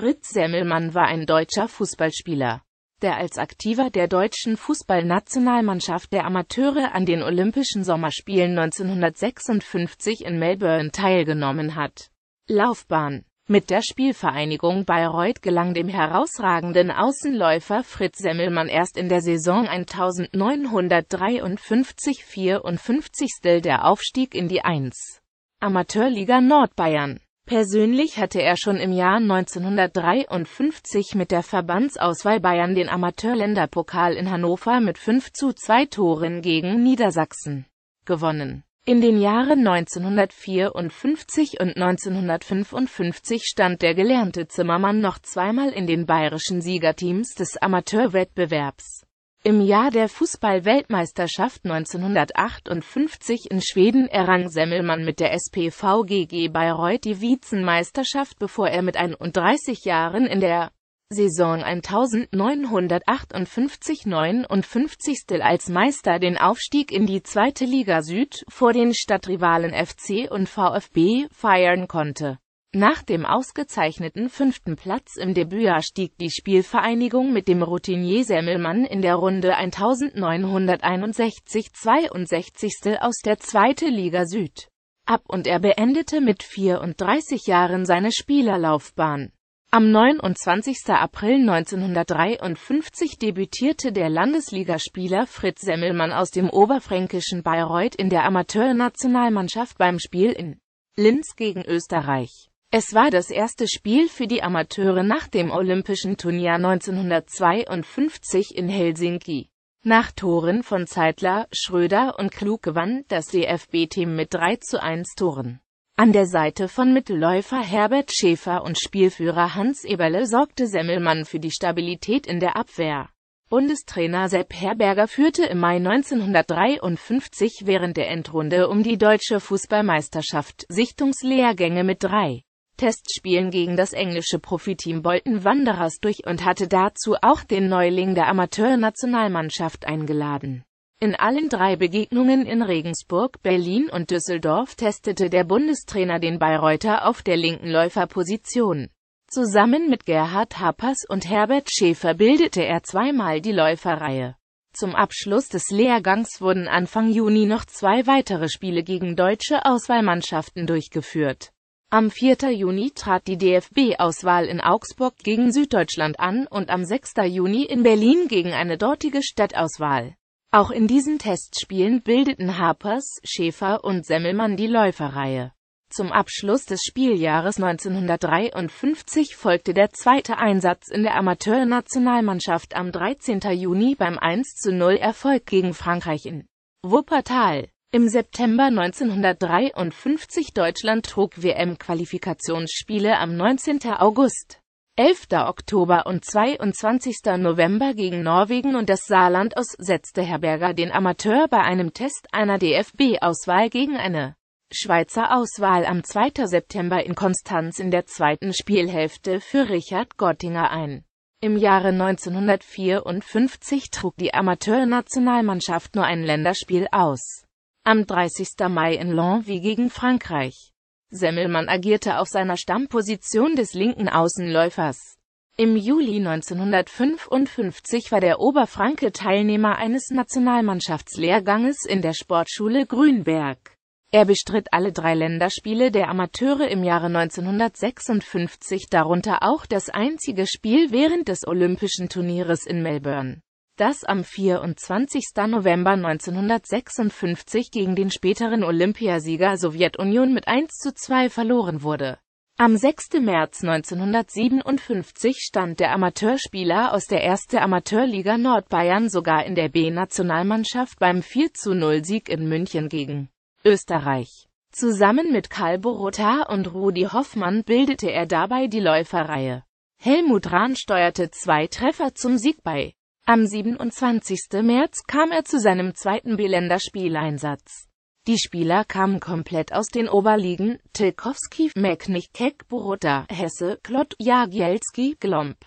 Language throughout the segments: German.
Fritz Semmelmann war ein deutscher Fußballspieler, der als Aktiver der deutschen Fußballnationalmannschaft der Amateure an den Olympischen Sommerspielen 1956 in Melbourne teilgenommen hat. Laufbahn Mit der Spielvereinigung Bayreuth gelang dem herausragenden Außenläufer Fritz Semmelmann erst in der Saison 1953-54 der Aufstieg in die 1. Amateurliga Nordbayern. Persönlich hatte er schon im Jahr 1953 mit der Verbandsauswahl Bayern den Amateurländerpokal in Hannover mit 5 zu 2 Toren gegen Niedersachsen gewonnen. In den Jahren 1954 und 1955 stand der gelernte Zimmermann noch zweimal in den bayerischen Siegerteams des Amateurwettbewerbs. Im Jahr der Fußball-Weltmeisterschaft 1958 in Schweden errang Semmelmann mit der SPVGG Bayreuth die Vizenmeisterschaft, bevor er mit 31 Jahren in der Saison 1958-59 als Meister den Aufstieg in die zweite Liga Süd vor den Stadtrivalen FC und VfB feiern konnte nach dem ausgezeichneten fünften Platz im Debütjahr stieg die Spielvereinigung mit dem Routinier Semmelmann in der Runde 1961/62 aus der Zweite Liga Süd ab und er beendete mit 34 Jahren seine Spielerlaufbahn. Am 29. April 1953 debütierte der Landesligaspieler Fritz Semmelmann aus dem oberfränkischen Bayreuth in der Amateurnationalmannschaft beim Spiel in Linz gegen Österreich. Es war das erste Spiel für die Amateure nach dem Olympischen Turnier 1952 in Helsinki. Nach Toren von Zeitler, Schröder und Klug gewann das DFB-Team mit 3 zu 1 Toren. An der Seite von Mittelläufer Herbert Schäfer und Spielführer Hans Eberle sorgte Semmelmann für die Stabilität in der Abwehr. Bundestrainer Sepp Herberger führte im Mai 1953 während der Endrunde um die deutsche Fußballmeisterschaft Sichtungslehrgänge mit 3. Testspielen gegen das englische Profiteam Bolton Wanderers durch und hatte dazu auch den Neuling der Amateurnationalmannschaft eingeladen. In allen drei Begegnungen in Regensburg, Berlin und Düsseldorf testete der Bundestrainer den Bayreuther auf der linken Läuferposition. Zusammen mit Gerhard Happers und Herbert Schäfer bildete er zweimal die Läuferreihe. Zum Abschluss des Lehrgangs wurden Anfang Juni noch zwei weitere Spiele gegen deutsche Auswahlmannschaften durchgeführt. Am 4. Juni trat die DFB-Auswahl in Augsburg gegen Süddeutschland an und am 6. Juni in Berlin gegen eine dortige Stadtauswahl. Auch in diesen Testspielen bildeten Harpers, Schäfer und Semmelmann die Läuferreihe. Zum Abschluss des Spieljahres 1953 folgte der zweite Einsatz in der Amateurnationalmannschaft am 13. Juni beim 1 0 Erfolg gegen Frankreich in Wuppertal. Im September 1953 Deutschland trug WM-Qualifikationsspiele am 19. August, 11. Oktober und 22. November gegen Norwegen und das Saarland aus, setzte Herberger den Amateur bei einem Test einer DFB-Auswahl gegen eine Schweizer Auswahl am 2. September in Konstanz in der zweiten Spielhälfte für Richard Gottinger ein. Im Jahre 1954 trug die Amateurnationalmannschaft nur ein Länderspiel aus am 30. Mai in Lens gegen Frankreich. Semmelmann agierte auf seiner Stammposition des linken Außenläufers. Im Juli 1955 war der Oberfranke Teilnehmer eines Nationalmannschaftslehrganges in der Sportschule Grünberg. Er bestritt alle drei Länderspiele der Amateure im Jahre 1956, darunter auch das einzige Spiel während des Olympischen Turnieres in Melbourne das am 24. November 1956 gegen den späteren Olympiasieger Sowjetunion mit 1 zu 2 verloren wurde. Am 6. März 1957 stand der Amateurspieler aus der 1. Amateurliga Nordbayern sogar in der B-Nationalmannschaft beim 4-0-Sieg zu in München gegen Österreich. Zusammen mit Karl Borota und Rudi Hoffmann bildete er dabei die Läuferreihe. Helmut Rahn steuerte zwei Treffer zum Sieg bei. Am 27. März kam er zu seinem zweiten B-Länderspieleinsatz. Die Spieler kamen komplett aus den Oberligen, Tilkowski, Meknich, Keck, Borutta, Hesse, Klott, Jagielski, Glomp,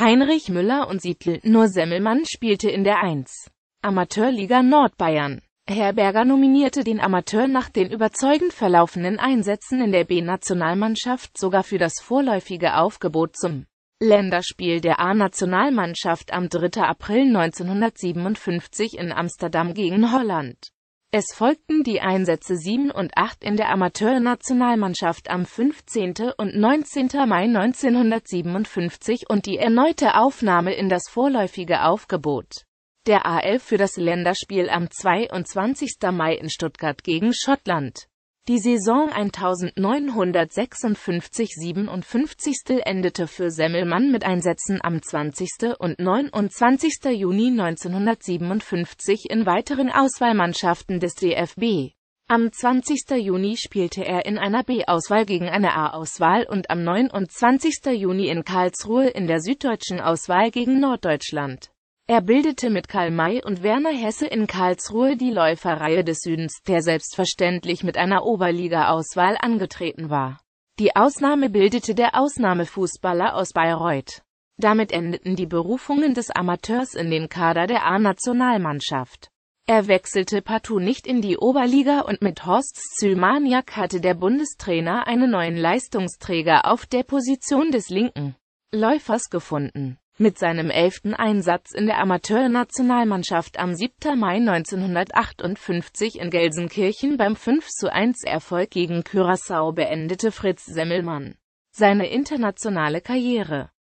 Heinrich Müller und Siedl, nur Semmelmann spielte in der 1. Amateurliga Nordbayern. Herberger nominierte den Amateur nach den überzeugend verlaufenden Einsätzen in der B-Nationalmannschaft sogar für das vorläufige Aufgebot zum Länderspiel der A-Nationalmannschaft am 3. April 1957 in Amsterdam gegen Holland. Es folgten die Einsätze 7 und 8 in der Amateurnationalmannschaft am 15. und 19. Mai 1957 und die erneute Aufnahme in das vorläufige Aufgebot der A11 für das Länderspiel am 22. Mai in Stuttgart gegen Schottland. Die Saison 1956-57 endete für Semmelmann mit Einsätzen am 20. und 29. Juni 1957 in weiteren Auswahlmannschaften des DFB. Am 20. Juni spielte er in einer B-Auswahl gegen eine A-Auswahl und am 29. Juni in Karlsruhe in der süddeutschen Auswahl gegen Norddeutschland. Er bildete mit Karl May und Werner Hesse in Karlsruhe die Läuferreihe des Südens, der selbstverständlich mit einer Oberliga-Auswahl angetreten war. Die Ausnahme bildete der Ausnahmefußballer aus Bayreuth. Damit endeten die Berufungen des Amateurs in den Kader der A-Nationalmannschaft. Er wechselte partout nicht in die Oberliga und mit Horst Zülmaniak hatte der Bundestrainer einen neuen Leistungsträger auf der Position des linken Läufers gefunden. Mit seinem elften Einsatz in der Amateurnationalmannschaft am 7. Mai 1958 in Gelsenkirchen beim 5 zu 1 erfolg gegen Curaçao beendete Fritz Semmelmann seine internationale Karriere